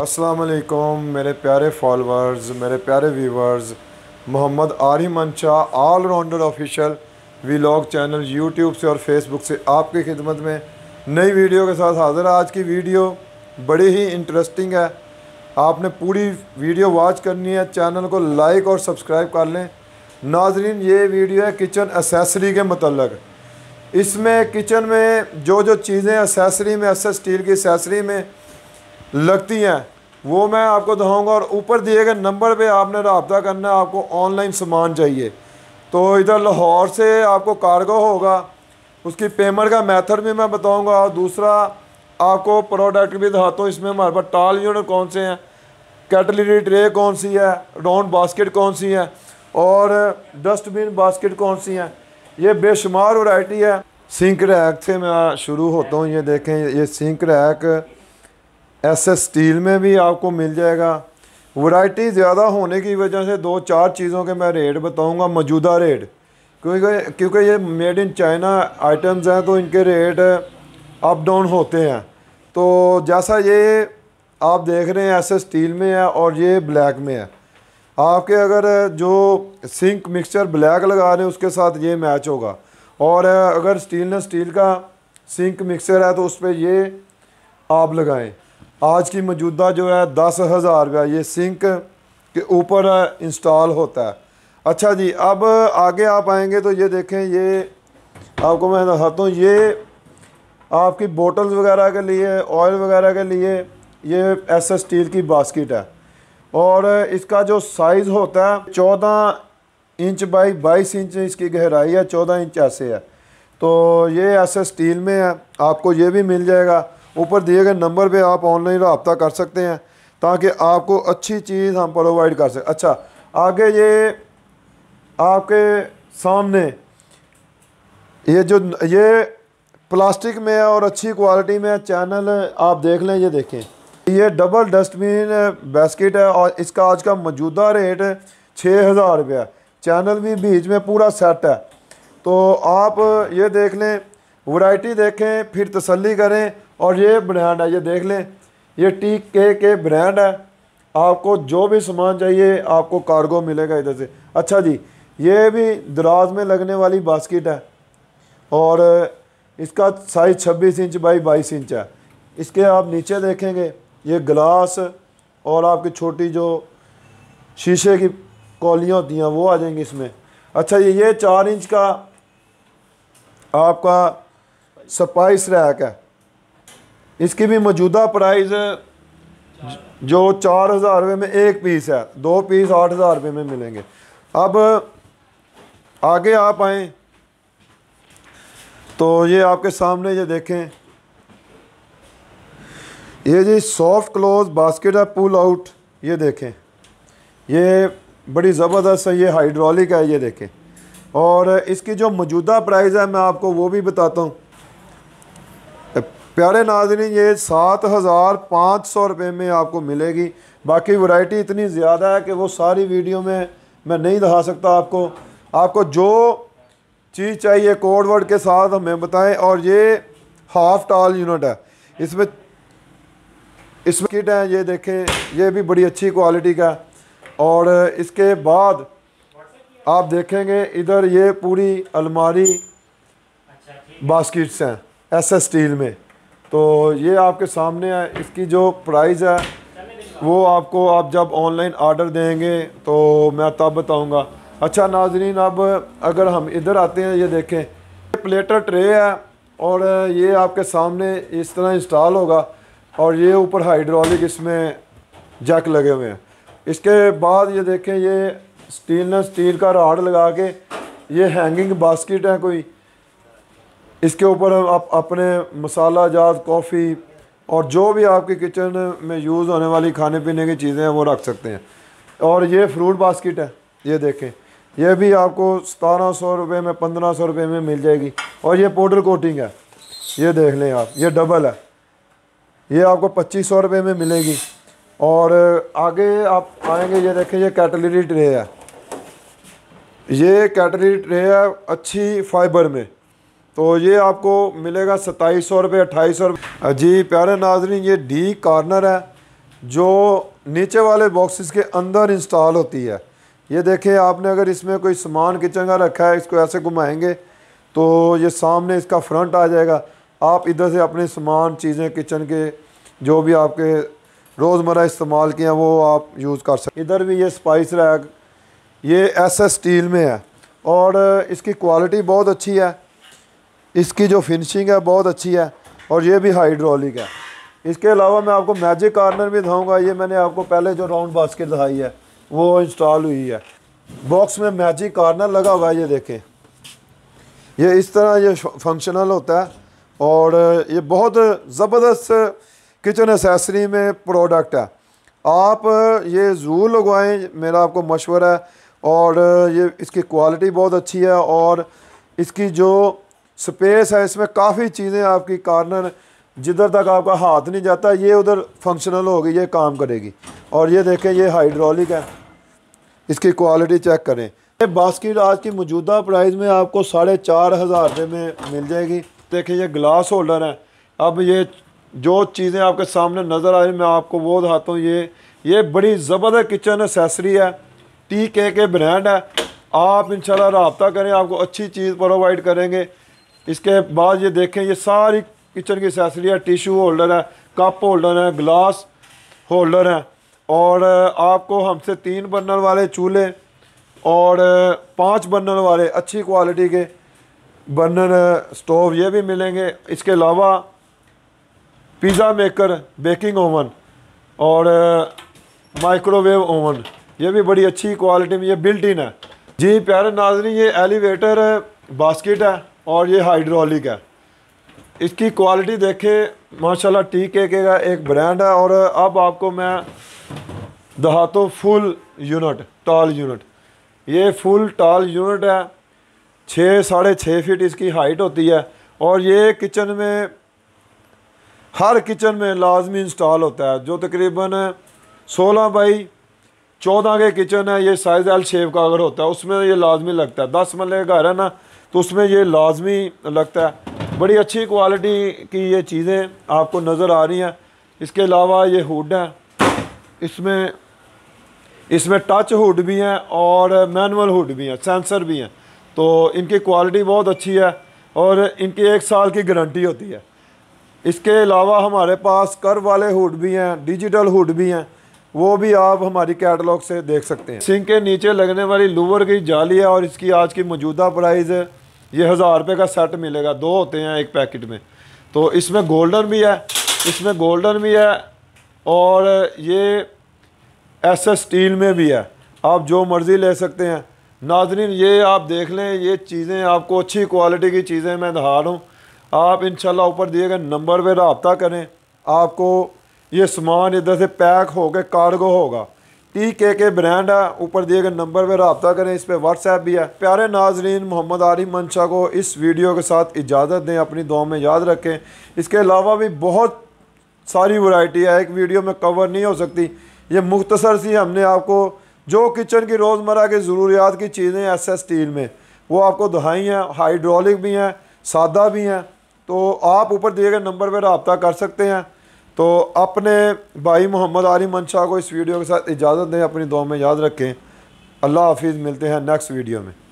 असलकम मेरे प्यारे फॉलोअर्स मेरे प्यारे व्यूवर्स मोहम्मद आरी मंचा all rounder official vlog channel YouTube से और फेसबुक से आपकी खिदमत में नई वीडियो के साथ हाज़िर आज की वीडियो बड़ी ही इंटरेस्टिंग है आपने पूरी वीडियो वॉच करनी है चैनल को लाइक और सब्सक्राइब कर लें नाजरीन ये वीडियो है किचन असेसरी के मतलब इसमें किचन में जो जो चीज़ें असेसरी में एस स्टील की असेसरी में लगती हैं वो मैं आपको दिखाऊंगा और ऊपर दिए गए नंबर पे आपने रबता करना है आपको ऑनलाइन सामान चाहिए तो इधर लाहौर से आपको कार्गो होगा उसकी पेमेंट का मेथड भी मैं बताऊंगा और दूसरा आपको प्रोडक्ट भी दिखाता हूँ इसमें हमारे पास टाल यूनिट कौन से हैं कैटलरी ट्रे कौन सी है राउंड बास्केट कौन सी है और डस्टबिन बास्केट कौन सी हैं ये बेशुमार वाइटी है सिंक रैक से मैं शुरू होता हूँ ये देखें ये सिंक रैक ऐसे स्टील में भी आपको मिल जाएगा वैरायटी ज़्यादा होने की वजह से दो चार चीज़ों के मैं रेट बताऊंगा मौजूदा रेट क्योंकि क्योंकि ये मेड इन चाइना आइटम्स हैं तो इनके रेट अप डाउन होते हैं तो जैसा ये आप देख रहे हैं ऐसे स्टील में है और ये ब्लैक में है आपके अगर जो सिंक मिक्सचर ब्लैक लगा रहे हैं उसके साथ ये मैच होगा और अगर स्टील स्टील का सिंक मिक्सर है तो उस पर ये आप लगाएं आज की मौजूदा जो है दस हज़ार रुपया ये सिंक के ऊपर इंस्टॉल होता है अच्छा जी अब आगे आप आएंगे तो ये देखें ये आपको मैं दिखाता हूँ ये आपकी बोटल्स वगैरह के लिए ऑयल वगैरह के लिए ये एस स्टील की बास्केट है और इसका जो साइज़ होता है चौदह इंच बाई बाईस इंच इसकी गहराई है चौदह इंच ऐसे है तो ये एस स्टील में है आपको ये भी मिल जाएगा ऊपर दिए गए नंबर पे आप ऑनलाइन रबता कर सकते हैं ताकि आपको अच्छी चीज़ हम प्रोवाइड कर सकें अच्छा आगे ये आपके सामने ये जो ये प्लास्टिक में और अच्छी क्वालिटी में चैनल आप देख लें ये देखें ये डबल डस्टबिन बास्केट है और इसका आज का मौजूदा रेट छः हज़ार रुपया चैनल भी बीच में पूरा सेट है तो आप ये देख लें वैरायटी देखें फिर तसल्ली करें और ये ब्रांड है ये देख लें ये टी के के ब्रांड है आपको जो भी सामान चाहिए आपको कार्गो मिलेगा इधर से अच्छा जी ये भी दराज में लगने वाली बास्किट है और इसका साइज़ छब्बीस इंच बाई बाईस इंच है इसके आप नीचे देखेंगे ये ग्लास और आपकी छोटी जो शीशे की कौलियाँ होती हैं वो आ जाएंगी इसमें अच्छा ये ये चार इंच का आपका स्पाइस रैक है इसकी भी मौजूदा प्राइस जो चार हज़ार रुपये में एक पीस है दो पीस आठ हज़ार रुपये में मिलेंगे अब आगे आप आएँ तो ये आपके सामने ये देखें ये जी सॉफ्ट क्लोज बास्केट है पुल आउट ये देखें ये बड़ी ज़बरदस्त है ये हाइड्रोलिक है ये देखें और इसकी जो मौजूदा प्राइस है मैं आपको वो भी बताता हूँ प्यारे नाजरीन ये सात हज़ार पाँच सौ रुपये में आपको मिलेगी बाकी वैरायटी इतनी ज़्यादा है कि वो सारी वीडियो में मैं नहीं दिखा सकता आपको आपको जो चीज़ चाहिए कोड वर्ड के साथ हमें बताएं और ये हाफ टाल यूनिट है इसमें इसमें किट है ये देखें ये भी बड़ी अच्छी क्वालिटी का और इसके बाद आप देखेंगे इधर ये पूरी अलमारी बास्किट्स अच्छा, हैं एस एस स्टील में तो ये आपके सामने है इसकी जो प्राइस है वो आपको आप जब ऑनलाइन आर्डर देंगे तो मैं तब बताऊंगा अच्छा नाजरीन अब अगर हम इधर आते हैं ये देखें प्लेटर ट्रे है और ये आपके सामने इस तरह इंस्टॉल होगा और ये ऊपर हाइड्रोलिक इसमें जैक लगे हुए हैं इसके बाद ये देखें ये स्टीनलेस स्टील का राड लगा के ये हैंगिंग बास्केट है कोई इसके ऊपर हम आप अपने मसाला जात कॉफ़ी और जो भी आपके किचन में यूज़ होने वाली खाने पीने की चीज़ें हैं वो रख सकते हैं और ये फ्रूट बास्किट है ये देखें ये भी आपको सतारह सौ रुपये में पंद्रह सौ रुपये में मिल जाएगी और ये पाउडर कोटिंग है ये देख लें आप ये डबल है ये आपको पच्चीस सौ रुपये में मिलेगी और आगे आप आएंगे ये देखें ये कैटलरी ट्रे है ये कैटलरी ट्रे है अच्छी फाइबर में तो ये आपको मिलेगा सत्ताईस सौ रुपये अट्ठाईस सौ जी प्यारे नाजरीन ये डी कार्नर है जो नीचे वाले बॉक्सेस के अंदर इंस्टॉल होती है ये देखें आपने अगर इसमें कोई सामान किचन का रखा है इसको ऐसे घुमाएंगे तो ये सामने इसका फ्रंट आ जाएगा आप इधर से अपने सामान चीज़ें किचन के जो भी आपके रोज़मर्रा इस्तेमाल किए हैं वो आप यूज़ कर सकते इधर भी ये स्पाइस रैग ये एस एस स्टील में है और इसकी क्वालिटी बहुत अच्छी है इसकी जो फिनिशिंग है बहुत अच्छी है और ये भी हाइड्रोलिक है इसके अलावा मैं आपको मैजिक कार्नर भी दिखाऊंगा ये मैंने आपको पहले जो राउंड बास्केट दिखाई है वो इंस्टॉल हुई है बॉक्स में मैजिक कार्नर लगा हुआ है ये देखें ये इस तरह ये फंक्शनल होता है और ये बहुत ज़बरदस्त किचन एसेसरी में प्रोडक्ट है आप ये ज़रूर लगवाएं मेरा आपको मशवरा है और ये इसकी क्वालिटी बहुत अच्छी है और इसकी जो स्पेस है इसमें काफ़ी चीज़ें आपकी कार्नर जिधर तक आपका हाथ नहीं जाता ये उधर फंक्शनल होगी ये काम करेगी और ये देखें ये हाइड्रोलिक है इसकी क्वालिटी चेक करें ये बास्केट आज की मौजूदा प्राइस में आपको साढ़े चार हज़ार रुपये में मिल जाएगी देखें ये ग्लास होल्डर है अब ये जो चीज़ें आपके सामने नज़र आ रही मैं आपको वो दिखाता हूँ ये ये बड़ी ज़बरदस्त किचन एसेसरी है टी के के ब्रांड है आप इन रबता करें आपको अच्छी चीज़ प्रोवाइड करेंगे इसके बाद ये देखें ये सारी किचन की एसेसरी टिशू होल्डर है कप होल्डर है ग्लास होल्डर है और आपको हमसे तीन बर्नर वाले चूल्हे और पांच बर्नर वाले अच्छी क्वालिटी के बर्नर स्टोव ये भी मिलेंगे इसके अलावा पिज़्ज़ा मेकर बेकिंग ओवन और माइक्रोवेव ओवन ये भी बड़ी अच्छी क्वालिटी में ये बिल्ट इन है जी प्यारे नाजरी ये एलिवेटर बास्केट है और ये हाइड्रोलिक है इसकी क्वालिटी देखें माशाल्लाह टी के के का एक ब्रांड है और अब आपको मैं दहातों फुल यूनिट टॉल यूनिट ये फुल टॉल यूनिट है छः साढ़े छः फीट इसकी हाइट होती है और ये किचन में हर किचन में लाजमी इंस्टॉल होता है जो तकरीबन 16 बाई 14 के किचन है ये साइज़ एल शेप का अगर होता है उसमें ये लाजमी लगता है दस मल्ले का घर है ना तो उसमें ये लाजमी लगता है बड़ी अच्छी क्वालिटी की ये चीज़ें आपको नज़र आ रही हैं इसके अलावा ये हुड हैं इसमें इसमें टच हुड भी हैं और मैनुअल हुड भी हैं सेंसर भी हैं तो इनकी क्वालिटी बहुत अच्छी है और इनकी एक साल की गारंटी होती है इसके अलावा हमारे पास कर वाले हुड भी हैं डिजिटल हुड भी हैं वो भी आप हमारी कैटलॉग से देख सकते हैं सिंह के नीचे लगने वाली लूवर की जाली है और इसकी आज की मौजूदा प्राइज़ ये हज़ार रुपये का सेट मिलेगा दो होते हैं एक पैकेट में तो इसमें गोल्डन भी है इसमें गोल्डन भी है और ये एस स्टील में भी है आप जो मर्ज़ी ले सकते हैं नाजरीन ये आप देख लें ये चीज़ें आपको अच्छी क्वालिटी की चीज़ें मैं दिखा रहा हूँ आप इन ऊपर दिए गए नंबर पर रबता करें आपको ये सामान इधर से पैक होकर कार्गो होगा टी के के ब्रांड है ऊपर दिए गए नंबर पर रबता करें इस पर व्हाट्सएप भी है प्यारे नाजरीन मोहम्मद आरिफ मंशा को इस वीडियो के साथ इजाज़त दें अपनी दुआ में याद रखें इसके अलावा भी बहुत सारी वैरायटी है एक वीडियो में कवर नहीं हो सकती ये मुख्तसर सी हमने आपको जो किचन की रोज़मर्रा की ज़रूरियात की चीज़ें एस एस स्टील में वो आपको दहाई हैं हाइड्रोलिक भी हैं सादा भी हैं तो आप ऊपर दिए गए नंबर पर रबता कर सकते हैं तो अपने भाई मोहम्मद आली मनशाह को इस वीडियो के साथ इजाज़त दें अपनी दुआ में याद रखें अल्लाह हाफिज़ मिलते हैं नेक्स्ट वीडियो में